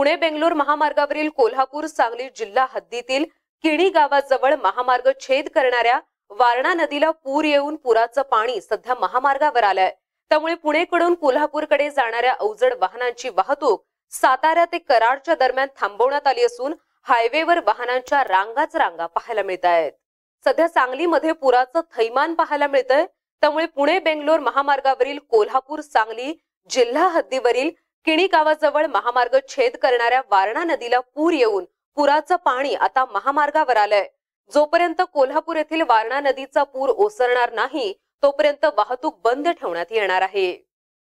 पुणे बेंगलोर महामार्गावरील कोल्हापूर सांगली जिल्हा हद्दीतील किणी गावाजवळ महामार्ग छेद करणाऱ्या वारणा नदीला पूर येऊन पुराचं पाणी सध्या महामार्गावर आलंय त्यामुळे पुणेकडून कोल्हापूरकडे जाणाऱ्या अवजड वाहनांची वाहतूक सातारा ते कराडच्या दरम्यान थांबवण्यात आली असून हायवेवर वाहनांच्या रांगाच रांगा पाहायला मिळत आहेत सध्या सांगलीमध्ये पुराचं थैमान पाहायला मिळतंय त्यामुळे पुणे बेंगलोर महामार्गावरील कोल्हापूर सांगली जिल्हा हद्दीवरील किणी गावाजवळ महामार्ग छेद करणाऱ्या वारणा नदीला पूर येऊन पुराचं पाणी आता महामार्गावर आलंय जोपर्यंत कोल्हापूर येथील वारणा नदीचा पूर ओसरणार नाही तोपर्यंत वाहतूक बंद ठेवण्यात येणार आहे